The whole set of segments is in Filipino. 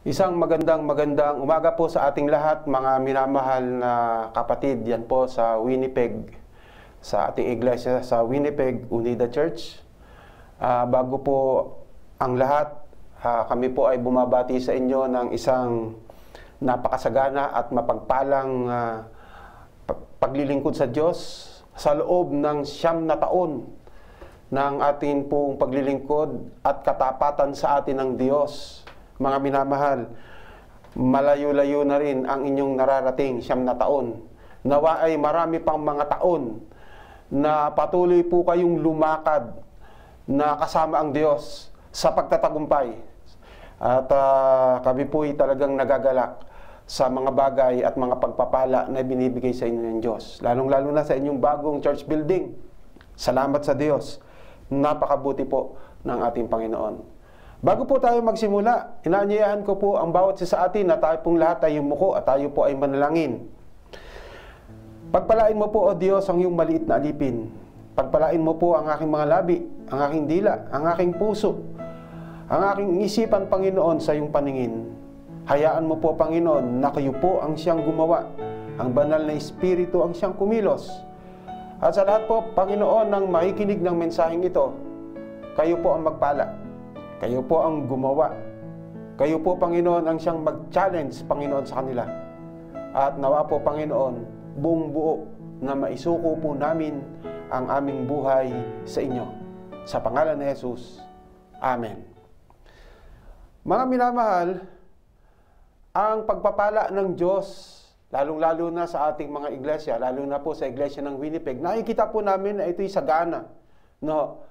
Isang magandang magandang umaga po sa ating lahat mga minamahal na kapatid yan po sa Winnipeg sa ating iglesia sa Winnipeg Unida Church. Uh, bago po ang lahat, uh, kami po ay bumabati sa inyo ng isang napakasagana at mapagpalang uh, paglilingkod sa Diyos sa loob ng siyam na taon ng ating pong paglilingkod at katapatan sa atin ng Diyos mga minamahal, malayo-layo na rin ang inyong nararating siyam na taon. Nawa ay marami pang mga taon na patuloy po kayong lumakad na kasama ang Diyos sa pagtatagumpay. At uh, kami ay talagang nagagalak sa mga bagay at mga pagpapala na binibigay sa inyo ng Diyos. Lalong-lalo na sa inyong bagong church building. Salamat sa Diyos. Napakabuti po ng ating Panginoon. Bago po tayo magsimula, inaanyayahan ko po ang bawat isa sa atin na tayo pong lahat ay yumuko at tayo po ay manalangin. Pagpalain mo po, O Diyos, ang iyong maliit na alipin. Pagpalain mo po ang aking mga labi, ang aking dila, ang aking puso, ang aking isipan, Panginoon, sa iyong paningin. Hayaan mo po, Panginoon, na kayo po ang siyang gumawa. Ang banal na Espiritu ang siyang kumilos. At sa lahat po, Panginoon, nang makikinig ng mensaheng ito, kayo po ang magpala kayo po ang gumawa. Kayo po, Panginoon, ang siyang mag-challenge, Panginoon, sa kanila. At nawa po, Panginoon, buong buo na maisuko po namin ang aming buhay sa inyo. Sa pangalan ni Jesus. Amen. Mga minamahal, ang pagpapala ng Diyos, lalong-lalo na sa ating mga iglesia, lalo na po sa iglesia ng Winnipeg, nakikita po namin na ito'y sagana. No?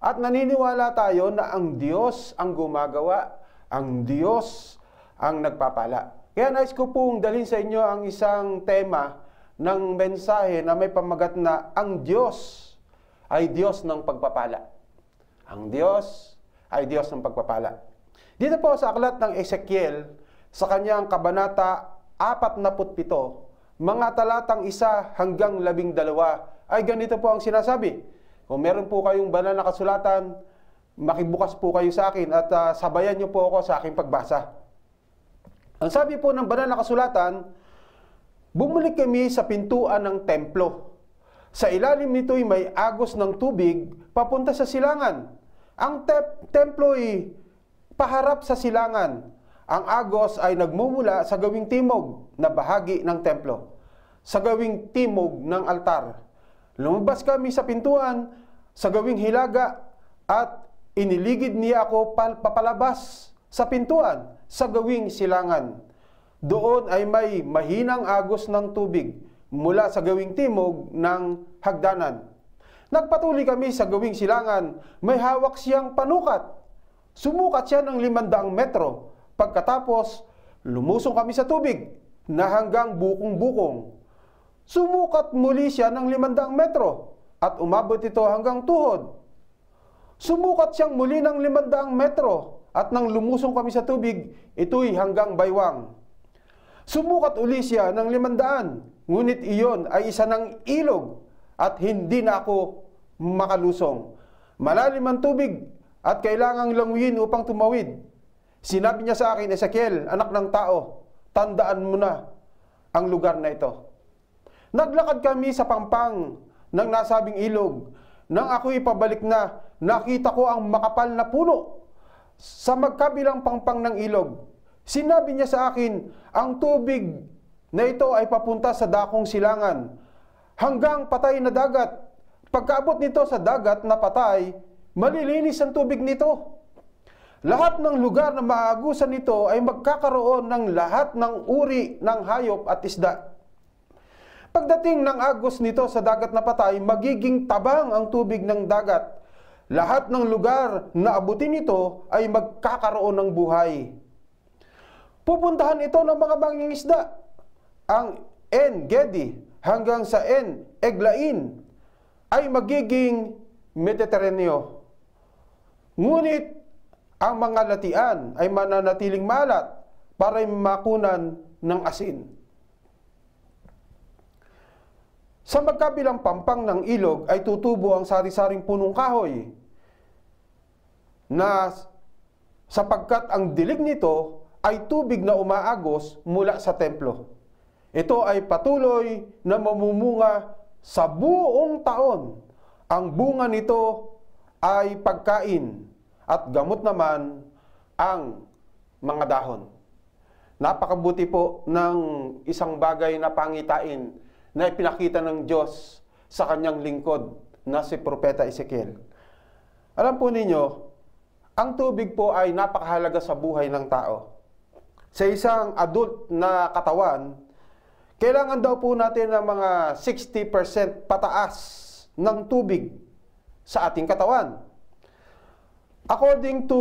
At naniniwala tayo na ang Diyos ang gumagawa, ang Diyos ang nagpapala. Kaya nais ko pong dalhin sa inyo ang isang tema ng mensahe na may pamagat na ang Diyos ay Diyos ng pagpapala. Ang Diyos ay Diyos ng pagpapala. Dito po sa aklat ng Ezekiel, sa kanyang kabanata 47, mga talatang isa hanggang labing dalawa, ay ganito po ang sinasabi. Kung meron po kayong banal na kasulatan, makibukas po kayo sa akin at uh, sabayan niyo po ako sa aking pagbasa. Ang sabi po ng banal na kasulatan, bumalik kami sa pintuan ng templo. Sa ilalim nito'y may agos ng tubig papunta sa silangan. Ang te- templo'y paharap sa silangan. Ang agos ay nagmumula sa gawing timog na bahagi ng templo sa gawing timog ng altar. Lumabas kami sa pintuan sa gawing hilaga at iniligid niya ako papalabas sa pintuan sa gawing silangan. Doon ay may mahinang agos ng tubig mula sa gawing timog ng hagdanan. Nagpatuli kami sa gawing silangan, may hawak siyang panukat. Sumukat siya ng limandaang metro. Pagkatapos, lumusong kami sa tubig na hanggang bukong-bukong. Sumukat muli siya ng limandaang metro at umabot ito hanggang tuhod. Sumukat siyang muli ng 500 metro at nang lumusong kami sa tubig, ito'y hanggang baywang. Sumukat uli siya ng 500, ngunit iyon ay isa ng ilog at hindi na ako makalusong. Malalim ang tubig at kailangang languyin upang tumawid. Sinabi niya sa akin, Ezekiel, anak ng tao, tandaan mo na ang lugar na ito. Naglakad kami sa pampang ng nasabing ilog. Nang ako ipabalik na, nakita ko ang makapal na puno sa magkabilang pangpang ng ilog. Sinabi niya sa akin, ang tubig na ito ay papunta sa dakong silangan hanggang patay na dagat. Pagkaabot nito sa dagat na patay, malilinis ang tubig nito. Lahat ng lugar na maagusan nito ay magkakaroon ng lahat ng uri ng hayop at isda. Pagdating ng agos nito sa dagat na patay, magiging tabang ang tubig ng dagat. Lahat ng lugar na abutin nito ay magkakaroon ng buhay. Pupuntahan ito ng mga mangingisda. Ang En Gedi hanggang sa En Eglain ay magiging Mediterranean. Ngunit ang mga latian ay mananatiling malat para makunan ng asin. Sa magkabilang pampang ng ilog ay tutubo ang sari-saring punong kahoy na sapagkat ang dilig nito ay tubig na umaagos mula sa templo. Ito ay patuloy na mamumunga sa buong taon. Ang bunga nito ay pagkain at gamot naman ang mga dahon. Napakabuti po ng isang bagay na pangitain na ipinakita ng Diyos sa kanyang lingkod na si Propeta Ezekiel. Alam po ninyo, ang tubig po ay napakahalaga sa buhay ng tao. Sa isang adult na katawan, kailangan daw po natin ng mga 60% pataas ng tubig sa ating katawan. According to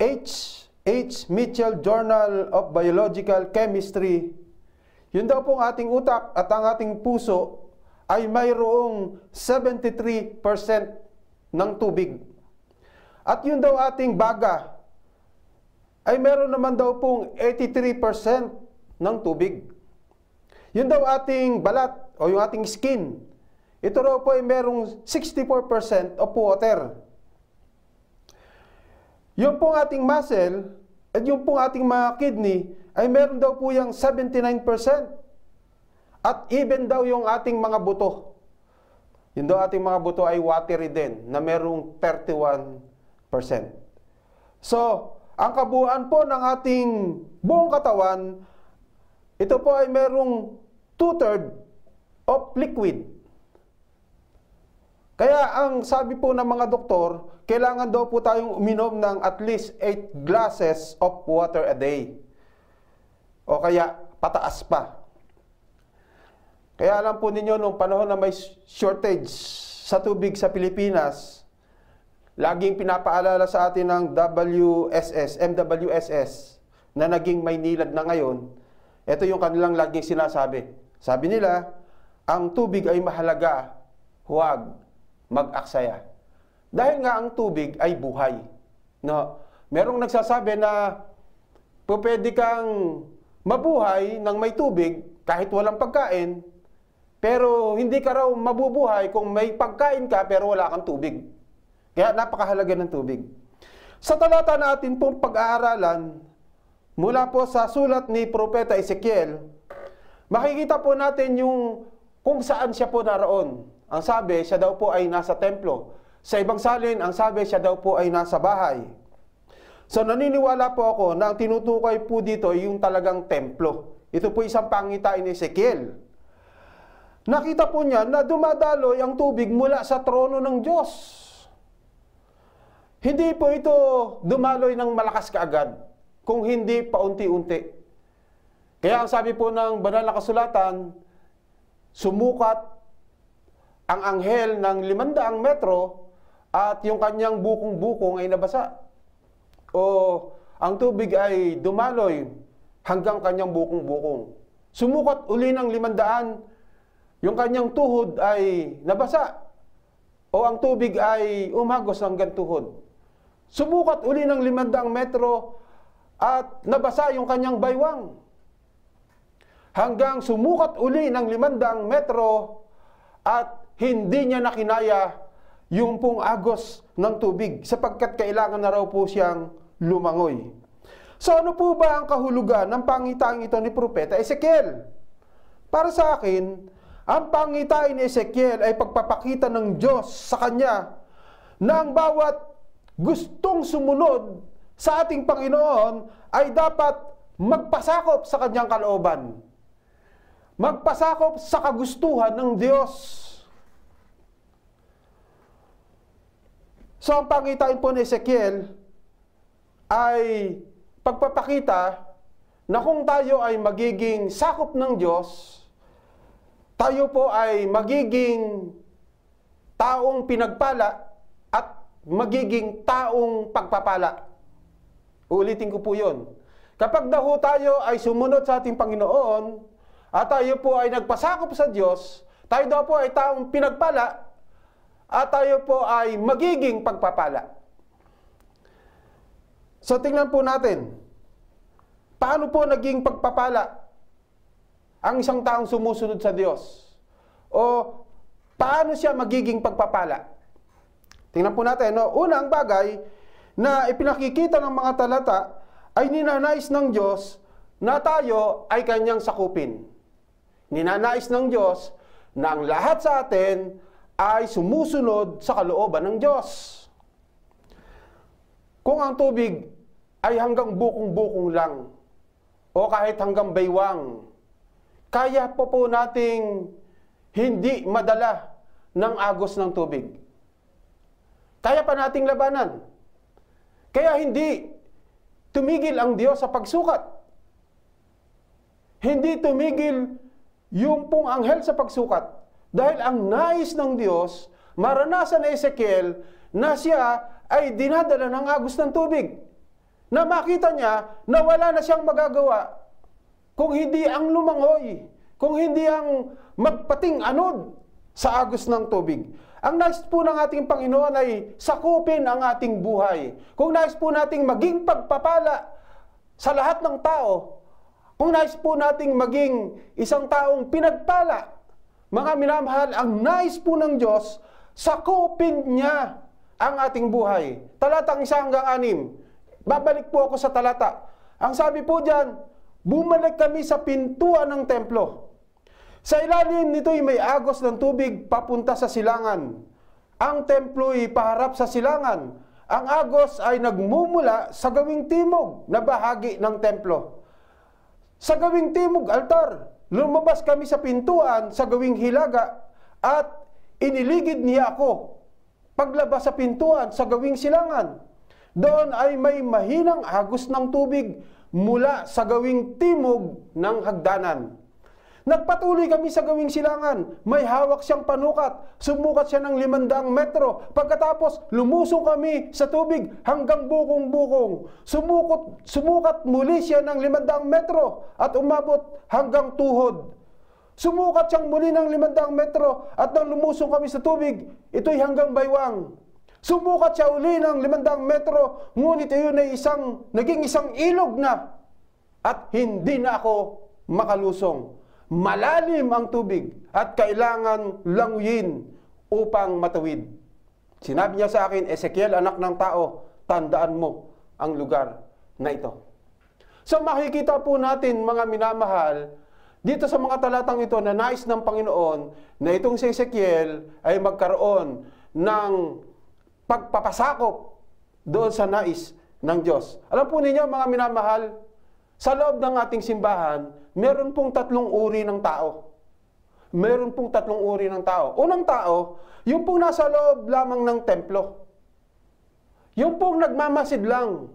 H. H. Mitchell Journal of Biological Chemistry, yun daw pong ating utak at ang ating puso ay mayroong 73% ng tubig. At yun daw ating baga ay meron naman daw pong 83% ng tubig. Yun daw ating balat o yung ating skin, ito raw po ay merong 64% of water. Yung pong ating muscle at yung pong ating mga kidney ay meron daw po yung 79%. At even daw yung ating mga buto. Yung daw ating mga buto ay watery din na merong 31%. So, ang kabuuan po ng ating buong katawan, ito po ay merong two-third of liquid. Kaya ang sabi po ng mga doktor, kailangan daw po tayong uminom ng at least 8 glasses of water a day o kaya pataas pa. Kaya alam po ninyo, nung panahon na may shortage sa tubig sa Pilipinas, laging pinapaalala sa atin ng WSS, MWSS, na naging Maynilad na ngayon, ito yung kanilang laging sinasabi. Sabi nila, ang tubig ay mahalaga, huwag mag-aksaya. Dahil nga ang tubig ay buhay. No? Merong nagsasabi na pwede kang mabuhay ng may tubig kahit walang pagkain, pero hindi ka raw mabubuhay kung may pagkain ka pero wala kang tubig. Kaya napakahalaga ng tubig. Sa talata natin pong pag-aaralan, mula po sa sulat ni Propeta Ezekiel, makikita po natin yung kung saan siya po naroon. Ang sabi, siya daw po ay nasa templo. Sa ibang salin, ang sabi, siya daw po ay nasa bahay. So naniniwala po ako na ang tinutukoy po dito yung talagang templo. Ito po isang pangitain ni Ezekiel. Nakita po niya na dumadaloy ang tubig mula sa trono ng Diyos. Hindi po ito dumaloy ng malakas kaagad, kung hindi paunti-unti. Kaya ang sabi po ng banal na kasulatan, sumukat ang anghel ng limandaang metro at yung kanyang bukong-bukong ay nabasa o ang tubig ay dumaloy hanggang kanyang bukong-bukong. Sumukat uli ng limandaan, yung kanyang tuhod ay nabasa o ang tubig ay umagos hanggang tuhod. Sumukat uli ng limandaang metro at nabasa yung kanyang baywang. Hanggang sumukat uli ng limandaang metro at hindi niya nakinaya yung pong agos ng tubig sapagkat kailangan na raw po siyang lumangoy. So ano po ba ang kahulugan ng pangitain ito ni Propeta Ezekiel? Para sa akin, ang pangitain ni Ezekiel ay pagpapakita ng Diyos sa kanya na ang bawat gustong sumunod sa ating Panginoon ay dapat magpasakop sa kanyang kalooban. Magpasakop sa kagustuhan ng Diyos. So ang pangitain po ni Ezekiel ay pagpapakita na kung tayo ay magiging sakop ng Diyos, tayo po ay magiging taong pinagpala at magiging taong pagpapala. Uulitin ko po yun. Kapag daho tayo ay sumunod sa ating Panginoon at tayo po ay nagpasakop sa Diyos, tayo daw po ay taong pinagpala at tayo po ay magiging pagpapala. So tingnan po natin, paano po naging pagpapala ang isang taong sumusunod sa Diyos? O paano siya magiging pagpapala? Tingnan po natin, no? unang bagay na ipinakikita ng mga talata ay ninanais ng Diyos na tayo ay kanyang sakupin. Ninanais ng Diyos na ang lahat sa atin ay sumusunod sa kalooban ng Diyos. Kung ang tubig ay hanggang bukong-bukong lang o kahit hanggang baywang, kaya po po nating hindi madala ng agos ng tubig. Kaya pa nating labanan. Kaya hindi tumigil ang Diyos sa pagsukat. Hindi tumigil yung pong anghel sa pagsukat. Dahil ang nais ng Diyos, maranasan ni Ezekiel na siya ay dinadala ng agos ng tubig na makita niya na wala na siyang magagawa kung hindi ang lumangoy, kung hindi ang magpating anod sa agos ng tubig. Ang nais po ng ating Panginoon ay sakupin ang ating buhay. Kung nais po nating maging pagpapala sa lahat ng tao, kung nais po nating maging isang taong pinagpala, mga minamahal, ang nais po ng Diyos, sakupin niya ang ating buhay. Talatang isa hanggang anim. Babalik po ako sa talata. Ang sabi po dyan, bumalik kami sa pintuan ng templo. Sa ilalim nito'y may agos ng tubig papunta sa silangan. Ang templo'y paharap sa silangan. Ang agos ay nagmumula sa gawing timog na bahagi ng templo. Sa gawing timog, altar, lumabas kami sa pintuan sa gawing hilaga at iniligid niya ako paglabas sa pintuan sa gawing silangan. Doon ay may mahinang agos ng tubig mula sa gawing timog ng hagdanan. Nagpatuloy kami sa gawing silangan. May hawak siyang panukat. Sumukat siya ng limandang metro. Pagkatapos, lumusong kami sa tubig hanggang bukong-bukong. Sumukot, sumukat muli siya ng limandang metro at umabot hanggang tuhod. Sumukat siyang muli ng limandang metro at nang lumusong kami sa tubig, ito'y hanggang baywang. Sumukat siya uli ng limandang metro, ngunit iyon ay isang, naging isang ilog na at hindi na ako makalusong. Malalim ang tubig at kailangan languyin upang matawid. Sinabi niya sa akin, Ezekiel, anak ng tao, tandaan mo ang lugar na ito. So makikita po natin mga minamahal dito sa mga talatang ito na nais ng Panginoon na itong si Ezekiel ay magkaroon ng pagpapasakop doon sa nais ng Diyos. Alam po ninyo mga minamahal, sa loob ng ating simbahan, meron pong tatlong uri ng tao. Meron pong tatlong uri ng tao. Unang tao, yung pong nasa loob lamang ng templo. Yung pong nagmamasid lang.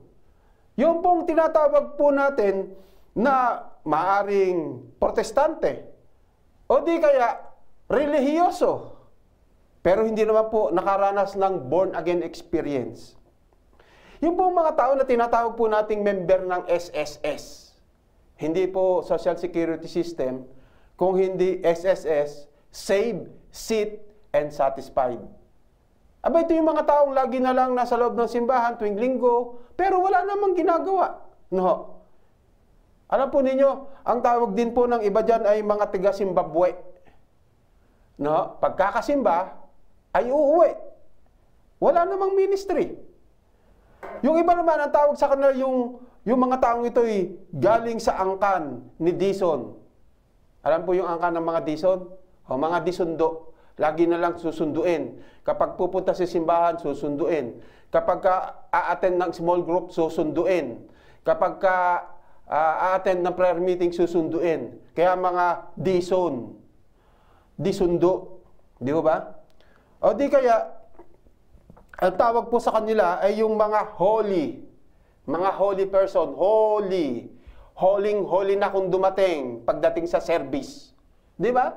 Yung pong tinatawag po natin na maaring protestante o di kaya relihiyoso pero hindi naman po nakaranas ng born again experience. Yung po mga tao na tinatawag po nating member ng SSS, hindi po Social Security System, kung hindi SSS, Save, Sit, and Satisfied. Aba, ito yung mga taong lagi na lang nasa loob ng simbahan tuwing linggo, pero wala namang ginagawa. No, alam po ninyo, ang tawag din po ng iba dyan ay mga taga Zimbabwe. No? Pagkakasimba, ay uuwi. Wala namang ministry. Yung iba naman, ang tawag sa kanila yung, yung mga taong ito ay galing sa angkan ni Dison. Alam po yung angkan ng mga Dison? O mga Disundo. Lagi na lang susunduin. Kapag pupunta sa simbahan, susunduin. Kapag ka a-attend ng small group, susunduin. Kapag ka uh, attend ng prayer meeting, susunduin. Kaya mga dison, disundo. Di ba O di kaya, ang tawag po sa kanila ay yung mga holy. Mga holy person, holy. Holing holy na kung dumating pagdating sa service. Di ba?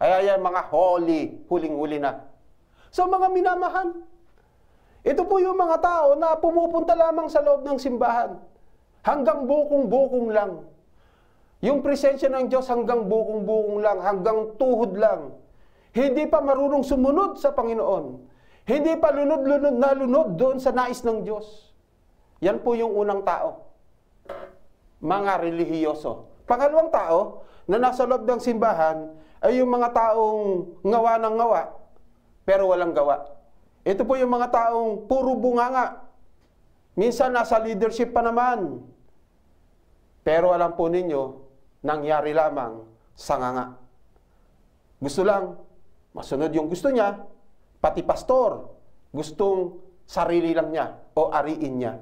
Ay, ay, mga holy, huling-huli na. So, mga minamahal. Ito po yung mga tao na pumupunta lamang sa loob ng simbahan. Hanggang bukong-bukong lang. Yung presensya ng Diyos hanggang bukong-bukong lang, hanggang tuhod lang. Hindi pa marunong sumunod sa Panginoon. Hindi pa lunod-lunod na lunod doon sa nais ng Diyos. Yan po yung unang tao. Mga relihiyoso. Pangalawang tao na nasa loob ng simbahan ay yung mga taong ngawa ng ngawa pero walang gawa. Ito po yung mga taong puro bunganga. Minsan nasa leadership pa naman. Pero alam po ninyo, nangyari lamang sa nganga. Gusto lang, masunod yung gusto niya, pati pastor, gustong sarili lang niya o ariin niya.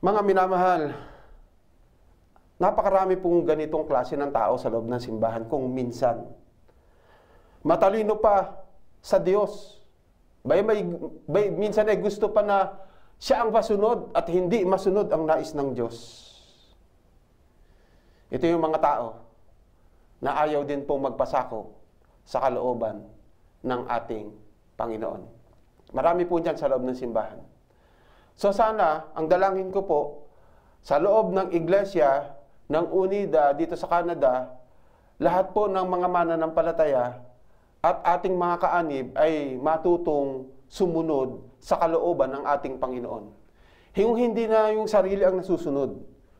Mga minamahal, napakarami pong ganitong klase ng tao sa loob ng simbahan kung minsan. Matalino pa sa Diyos. Bay, may, bay, minsan ay gusto pa na siya ang masunod at hindi masunod ang nais ng Diyos. Ito yung mga tao na ayaw din pong magpasako sa kalooban ng ating Panginoon. Marami po dyan sa loob ng simbahan. So sana, ang dalangin ko po, sa loob ng iglesia ng UNIDA dito sa Canada, lahat po ng mga mananampalataya at ating mga kaanib ay matutong sumunod sa kalooban ng ating Panginoon. Yung hindi na yung sarili ang nasusunod,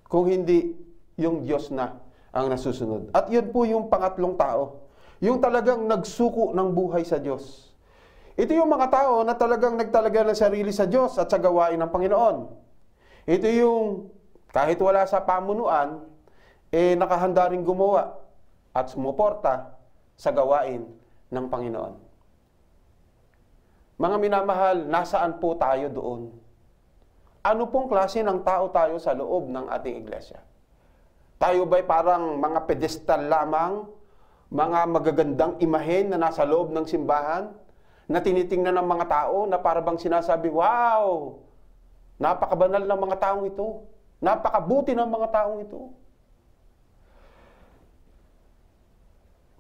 kung hindi yung Diyos na ang nasusunod. At yun po yung pangatlong tao. Yung talagang nagsuko ng buhay sa Diyos. Ito yung mga tao na talagang nagtalaga ng sarili sa Diyos at sa gawain ng Panginoon. Ito yung kahit wala sa pamunuan, eh nakahanda rin gumawa at sumuporta sa gawain ng Panginoon. Mga minamahal, nasaan po tayo doon? Ano pong klase ng tao tayo sa loob ng ating iglesia? Tayo ba'y parang mga pedestal lamang? Mga magagandang imahen na nasa loob ng simbahan? Na tinitingnan ng mga tao na para bang sinasabi, Wow! Napakabanal ng mga taong ito. Napakabuti ng mga taong ito.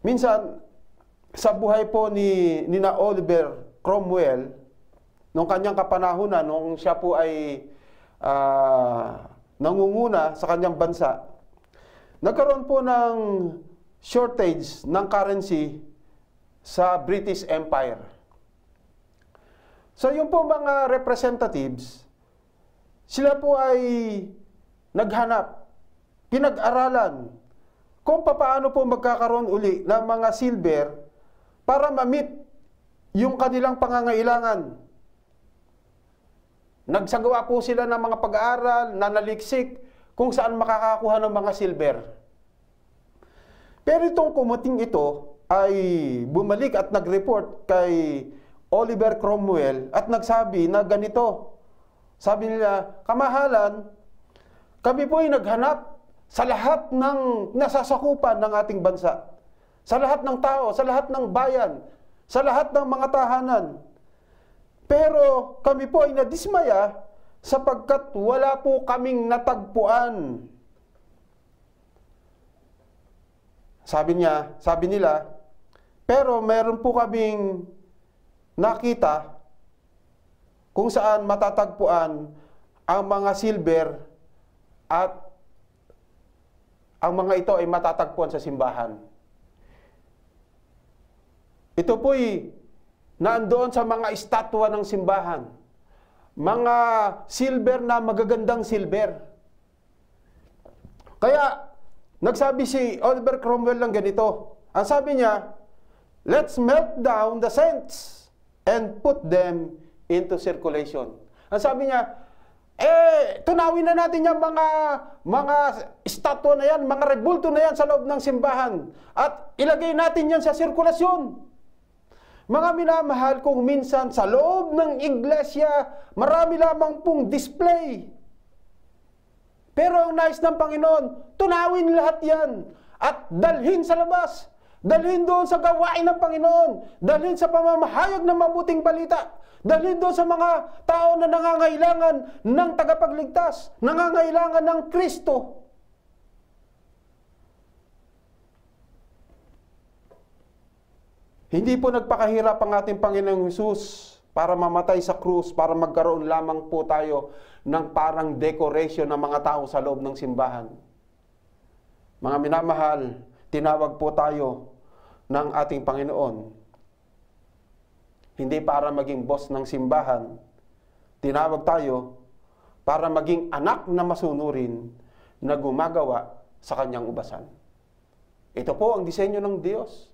Minsan, sa buhay po ni Nina Oliver Cromwell, nung kanyang kapanahunan, nung siya po ay uh, nangunguna sa kanyang bansa, Nagkaroon po ng shortage ng currency sa British Empire. So yung po mga representatives, sila po ay naghanap, pinag-aralan kung paano po magkakaroon uli ng mga silver para ma-meet yung kanilang pangangailangan. Nagsagawa po sila ng mga pag-aaral, nanaliksik, kung saan makakakuha ng mga silver. Pero itong kumating ito ay bumalik at nag-report kay Oliver Cromwell at nagsabi na ganito. Sabi nila, kamahalan, kami po ay naghanap sa lahat ng nasasakupan ng ating bansa. Sa lahat ng tao, sa lahat ng bayan, sa lahat ng mga tahanan. Pero kami po ay nadismaya sapagkat wala po kaming natagpuan. Sabi niya, sabi nila, pero meron po kaming nakita kung saan matatagpuan ang mga silver at ang mga ito ay matatagpuan sa simbahan. Ito po'y nandoon sa mga estatwa ng simbahan mga silver na magagandang silver. Kaya, nagsabi si Oliver Cromwell lang ganito. Ang sabi niya, let's melt down the saints and put them into circulation. Ang sabi niya, eh, tunawin na natin yung mga, mga estatwa na yan, mga rebulto na yan sa loob ng simbahan. At ilagay natin yan sa sirkulasyon. Mga minamahal kong minsan sa loob ng iglesia, marami lamang pong display. Pero ang nais ng Panginoon, tunawin lahat yan at dalhin sa labas. Dalhin doon sa gawain ng Panginoon. Dalhin sa pamamahayag ng mabuting balita. Dalhin doon sa mga tao na nangangailangan ng tagapagligtas, nangangailangan ng Kristo. Hindi po nagpakahirap ang ating Panginoong Hesus para mamatay sa krus, para magkaroon lamang po tayo ng parang decoration ng mga tao sa loob ng simbahan. Mga minamahal, tinawag po tayo ng ating Panginoon. Hindi para maging boss ng simbahan, tinawag tayo para maging anak na masunurin na gumagawa sa kanyang ubasan. Ito po ang disenyo ng Diyos.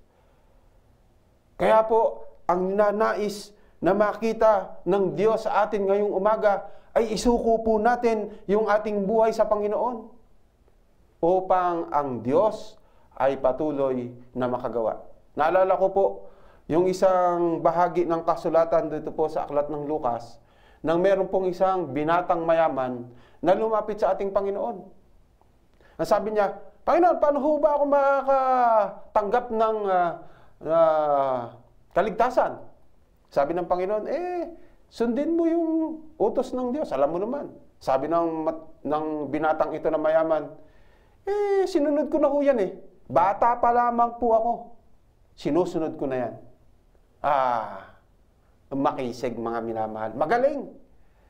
Kaya po, ang nanais na makita ng Diyos sa atin ngayong umaga ay isuko po natin yung ating buhay sa Panginoon upang ang Diyos ay patuloy na makagawa. Naalala ko po yung isang bahagi ng kasulatan dito po sa aklat ng Lukas nang meron pong isang binatang mayaman na lumapit sa ating Panginoon. Ang sabi niya, Panginoon, paano ho ba ako makakatanggap ng uh, uh, kaligtasan. Sabi ng Panginoon, eh, sundin mo yung utos ng Diyos. Alam mo naman. Sabi ng, ng binatang ito na mayaman, eh, sinunod ko na ho yan eh. Bata pa lamang po ako. Sinusunod ko na yan. Ah, makisig mga minamahal. Magaling.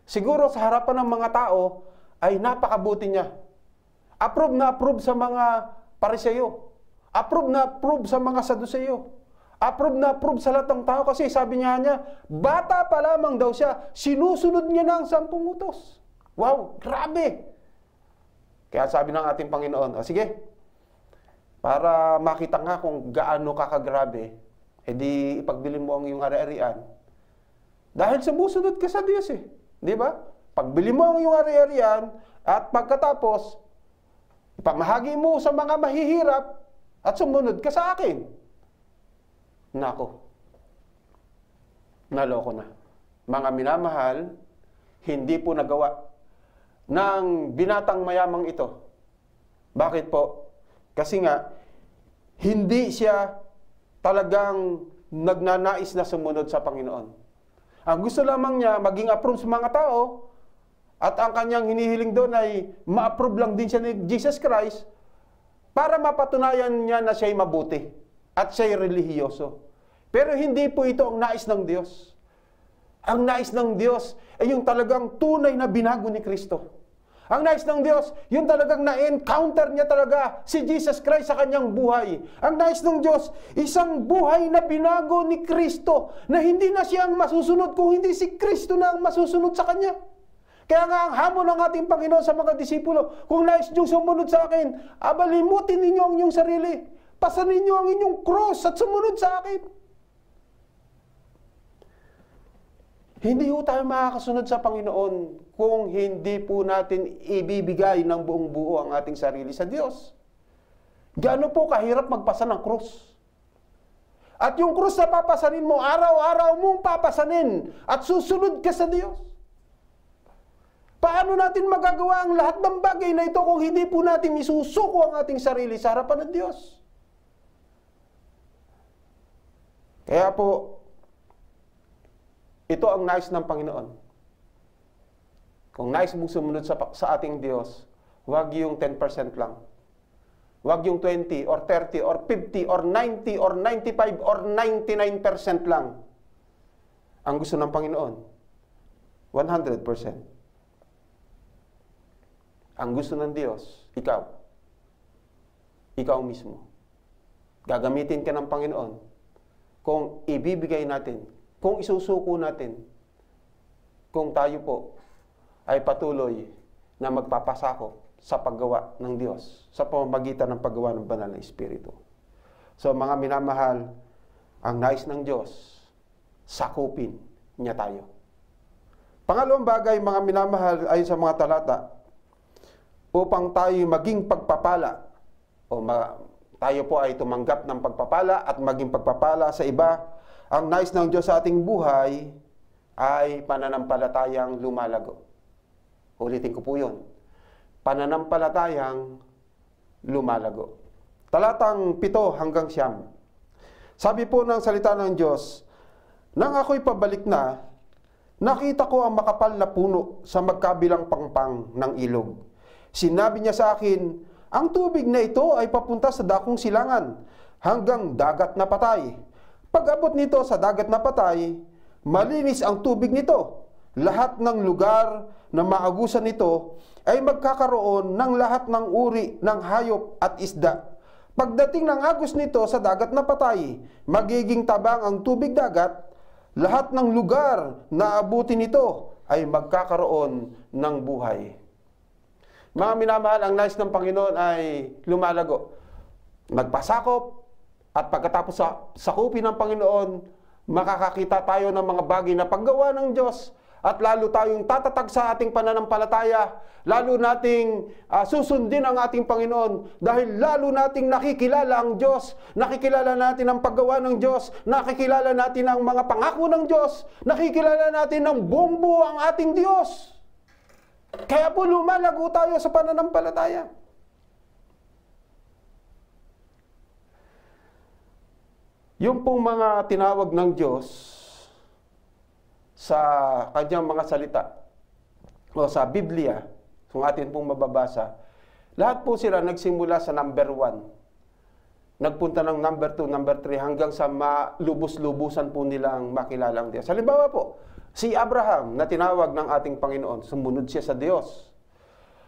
Siguro sa harapan ng mga tao, ay napakabuti niya. Approve na approve sa mga pariseyo. Approve na approve sa mga saduseyo. Approve na approve sa lahat ng tao kasi sabi niya niya, bata pa lamang daw siya, sinusunod niya na ang sampung utos. Wow, grabe! Kaya sabi ng ating Panginoon, o sige, para makita nga kung gaano kakagrabe, edi ipagbilin mo ang iyong ari-arian. Dahil sumusunod ka sa Diyos eh. Di ba? Pagbili mo ang iyong ari-arian at pagkatapos, ipamahagi mo sa mga mahihirap, at sumunod ka sa akin. Nako, naloko na. Mga minamahal, hindi po nagawa ng binatang mayamang ito. Bakit po? Kasi nga, hindi siya talagang nagnanais na sumunod sa Panginoon. Ang gusto lamang niya, maging approved sa mga tao, at ang kanyang hinihiling doon ay ma-approve lang din siya ni Jesus Christ, para mapatunayan niya na siya'y mabuti at siya'y relihiyoso. Pero hindi po ito ang nais ng Diyos. Ang nais ng Diyos ay yung talagang tunay na binago ni Kristo. Ang nais ng Diyos, yung talagang na-encounter niya talaga si Jesus Christ sa kanyang buhay. Ang nais ng Diyos, isang buhay na binago ni Kristo na hindi na siya ang masusunod kung hindi si Kristo na ang masusunod sa kanya. Kaya nga ang hamon ng ating Panginoon sa mga disipulo, kung nais niyong sumunod sa akin, abalimutin ninyo ang inyong sarili. Pasanin ninyo ang inyong cross at sumunod sa akin. Hindi po tayo makakasunod sa Panginoon kung hindi po natin ibibigay ng buong buo ang ating sarili sa Diyos. Gaano po kahirap magpasa ng krus? At yung krus na papasanin mo, araw-araw mong papasanin at susunod ka sa Diyos. Paano natin magagawa ang lahat ng bagay na ito kung hindi po natin isusuko ang ating sarili sa harapan ng Diyos? Kaya po, ito ang nais ng Panginoon. Kung nais mong sumunod sa, sa ating Diyos, huwag yung 10% lang. Huwag yung 20 or 30 or 50 or 90 or 95 or 99% lang. Ang gusto ng Panginoon, 100% ang gusto ng Diyos, ikaw. Ikaw mismo. Gagamitin ka ng Panginoon kung ibibigay natin, kung isusuko natin, kung tayo po ay patuloy na magpapasako sa paggawa ng Diyos, sa pamamagitan ng paggawa ng banal na Espiritu. So mga minamahal, ang nais ng Diyos, sakupin niya tayo. Pangalawang bagay, mga minamahal, ay sa mga talata, upang tayo maging pagpapala o ma- tayo po ay tumanggap ng pagpapala at maging pagpapala sa iba. Ang nais nice ng Diyos sa ating buhay ay pananampalatayang lumalago. Ulitin ko po yun. Pananampalatayang lumalago. Talatang pito hanggang siyam. Sabi po ng salita ng Diyos, Nang ako'y pabalik na, nakita ko ang makapal na puno sa magkabilang pangpang ng ilog Sinabi niya sa akin, ang tubig na ito ay papunta sa dakong silangan hanggang dagat na patay. Pag abot nito sa dagat na patay, malinis ang tubig nito. Lahat ng lugar na maagusan nito ay magkakaroon ng lahat ng uri ng hayop at isda. Pagdating ng agos nito sa dagat na patay, magiging tabang ang tubig dagat, lahat ng lugar na abutin nito ay magkakaroon ng buhay. Mga minamahal, ang nais ng Panginoon ay lumalago. Magpasakop at pagkatapos sa sakupin ng Panginoon, makakakita tayo ng mga bagay na paggawa ng Diyos at lalo tayong tatatag sa ating pananampalataya, lalo nating uh, susundin ang ating Panginoon dahil lalo nating nakikilala ang Diyos, nakikilala natin ang paggawa ng Diyos, nakikilala natin ang mga pangako ng Diyos, nakikilala natin ang buong buo ang ating Diyos. Kaya po lumalago tayo sa pananampalataya. Yung pong mga tinawag ng Diyos sa kanyang mga salita o sa Biblia, kung atin pong mababasa, lahat po sila nagsimula sa number one. Nagpunta ng number two, number three, hanggang sa malubos-lubusan po nilang makilala ang Diyos. Halimbawa po, Si Abraham na tinawag ng ating Panginoon, sumunod siya sa Diyos.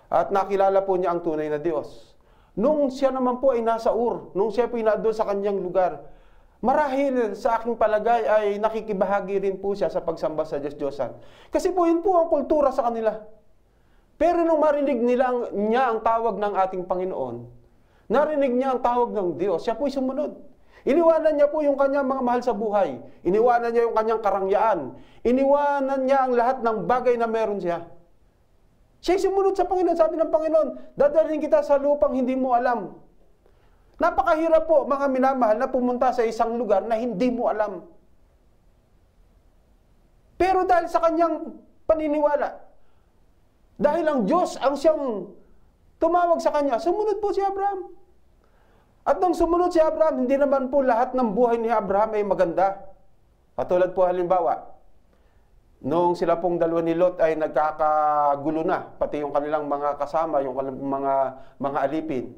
At nakilala po niya ang tunay na Diyos. Nung siya naman po ay nasa Ur, nung siya po ay naadun sa kanyang lugar, Marahil sa aking palagay ay nakikibahagi rin po siya sa pagsamba sa Diyos Diyosan. Kasi po yun po ang kultura sa kanila. Pero nung marinig nila niya ang tawag ng ating Panginoon, narinig niya ang tawag ng Diyos, siya po ay sumunod. Iniwanan niya po yung kanyang mga mahal sa buhay. Iniwanan niya yung kanyang karangyaan. Iniwanan niya ang lahat ng bagay na meron siya. Siya'y sumunod sa Panginoon. Sabi ng Panginoon, dadalhin kita sa lupang hindi mo alam. Napakahirap po mga minamahal na pumunta sa isang lugar na hindi mo alam. Pero dahil sa kanyang paniniwala, dahil ang Diyos ang siyang tumawag sa kanya, sumunod po si Abraham. At nang sumunod si Abraham, hindi naman po lahat ng buhay ni Abraham ay maganda. Katulad po halimbawa, noong sila pong dalawa ni Lot ay nagkakagulo na, pati yung kanilang mga kasama, yung mga, mga alipin.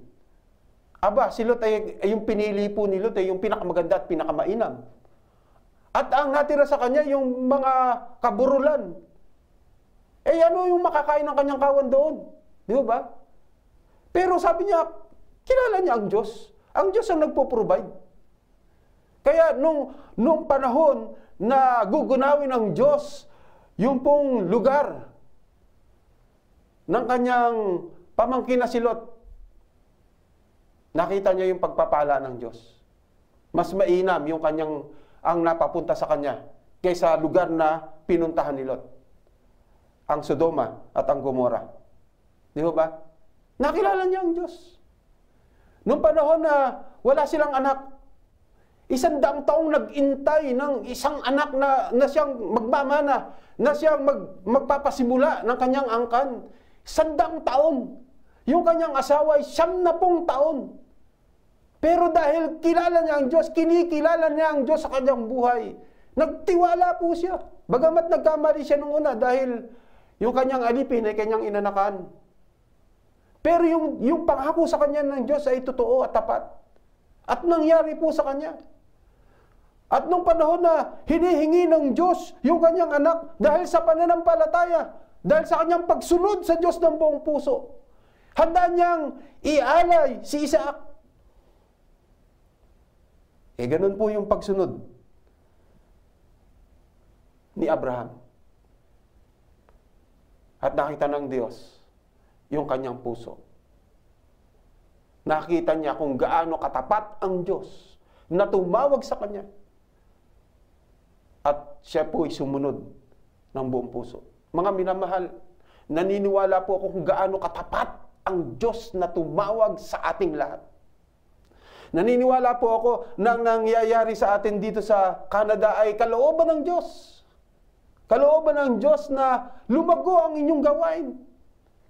Aba, si Lot ay, ay yung pinili po ni Lot ay yung pinakamaganda at pinakamainam. At ang natira sa kanya yung mga kaburulan. Eh ano yung makakain ng kanyang kawan doon? Di ba? Pero sabi niya, kilala niya ang Diyos. Ang Diyos ang nagpo-provide. Kaya nung, nung panahon na gugunawin ng Diyos yung pong lugar ng kanyang pamangkin na si Lot, nakita niya yung pagpapala ng Diyos. Mas mainam yung kanyang ang napapunta sa kanya kaysa lugar na pinuntahan ni Lot. Ang Sodoma at ang Gomora. Di ba? Nakilala niya ang Diyos. Noong panahon na wala silang anak, isang daang taong nagintay ng isang anak na, na siyang magmamana, na siyang mag, magpapasimula ng kanyang angkan. Sandang taon. Yung kanyang asawa ay siyam na pong taon. Pero dahil kilala niya ang Diyos, kinikilala niya ang Diyos sa kanyang buhay, nagtiwala po siya. Bagamat nagkamali siya nung una dahil yung kanyang alipin ay kanyang inanakan. Pero yung, yung pangako sa kanya ng Diyos ay totoo at tapat. At nangyari po sa kanya. At nung panahon na hinihingi ng Diyos yung kanyang anak dahil sa pananampalataya, dahil sa kanyang pagsunod sa Diyos ng buong puso, handa niyang ialay si Isaac. E ganun po yung pagsunod ni Abraham. At nakita ng Diyos yung kanyang puso. Nakita niya kung gaano katapat ang Diyos na tumawag sa kanya. At siya po'y sumunod ng buong puso. Mga minamahal, naniniwala po ako kung gaano katapat ang Diyos na tumawag sa ating lahat. Naniniwala po ako na nangyayari sa atin dito sa Canada ay kalooban ng Diyos. Kalooban ng Diyos na lumago ang inyong gawain.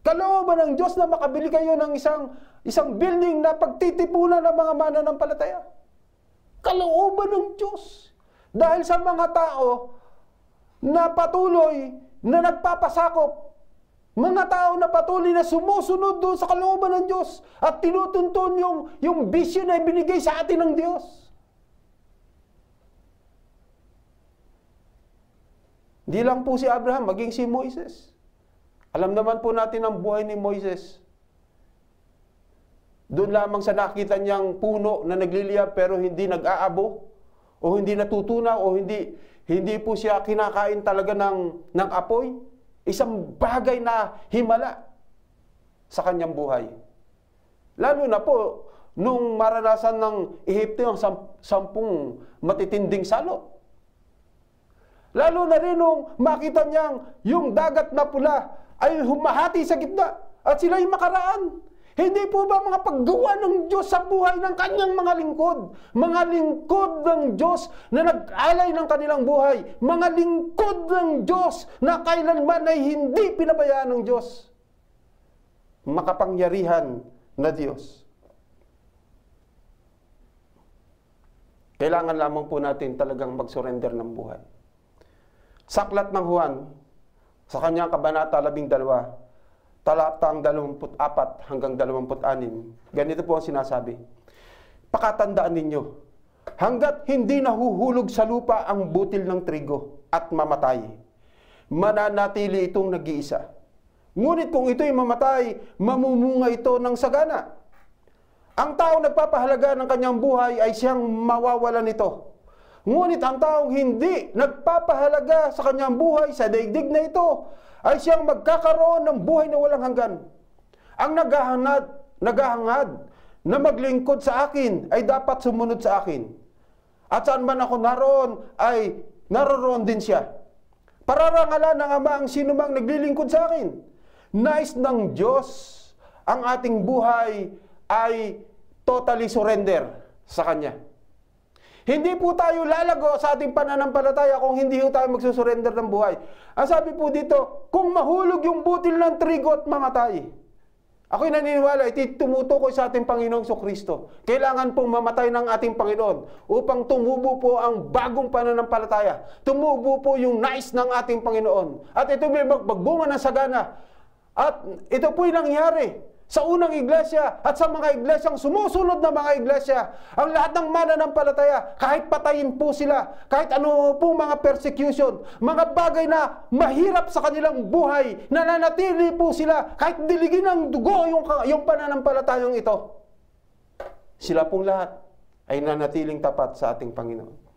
Kaloob ba ng Diyos na makabili kayo ng isang, isang building na pagtitipunan ng mga mananampalataya? Kalooban ng Diyos. Dahil sa mga tao na patuloy na nagpapasakop, mga tao na patuloy na sumusunod doon sa kalooban ng Diyos at tinutuntun yung, yung vision na ibinigay sa atin ng Diyos. Hindi lang po si Abraham, maging si Moises. Alam naman po natin ang buhay ni Moises. Doon lamang sa nakita niyang puno na nagliliyab pero hindi nag-aabo o hindi natutunaw o hindi hindi po siya kinakain talaga ng, ng apoy. Isang bagay na himala sa kanyang buhay. Lalo na po, nung maranasan ng Ehipto yung sampung matitinding salo. Lalo na rin nung makita niyang yung dagat na pula ay humahati sa gitna at sila'y makaraan. Hindi po ba mga paggawa ng Diyos sa buhay ng kanyang mga lingkod? Mga lingkod ng Diyos na nag-alay ng kanilang buhay. Mga lingkod ng Diyos na kailanman ay hindi pinabayaan ng Diyos. Makapangyarihan na Diyos. Kailangan lamang po natin talagang mag-surrender ng buhay. Saklat ng Juan, sa kanyang kabanata 12, talatang 24 hanggang 26. Ganito po ang sinasabi. Pakatandaan ninyo, hanggat hindi nahuhulog sa lupa ang butil ng trigo at mamatay, mananatili itong nag-iisa. Ngunit kung ito'y mamatay, mamumunga ito ng sagana. Ang tao nagpapahalaga ng kanyang buhay ay siyang mawawalan nito. Ngunit ang taong hindi nagpapahalaga sa kanyang buhay sa daigdig na ito ay siyang magkakaroon ng buhay na walang hanggan. Ang naghahanad, naghahangad na maglingkod sa akin ay dapat sumunod sa akin. At saan man ako naroon ay naroroon din siya. Pararangalan ng Ama ang sinumang naglilingkod sa akin. Nice ng Diyos ang ating buhay ay totally surrender sa Kanya. Hindi po tayo lalago sa ating pananampalataya kung hindi po tayo magsusurrender ng buhay. Ang sabi po dito, kung mahulog yung butil ng trigo at mamatay, Ako'y naniniwala, iti tumutukoy sa ating Panginoong Kristo. Kailangan pong mamatay ng ating Panginoon upang tumubo po ang bagong pananampalataya. Tumubo po yung nais nice ng ating Panginoon. At ito may magbunga ng sagana. At ito po'y nangyari sa unang iglesia at sa mga iglesyang sumusunod na mga iglesia. Ang lahat ng mananampalataya, kahit patayin po sila, kahit ano po mga persecution, mga bagay na mahirap sa kanilang buhay, nananatili po sila, kahit diligin ng dugo yung, yung pananampalatayang ito. Sila pong lahat ay nanatiling tapat sa ating Panginoon.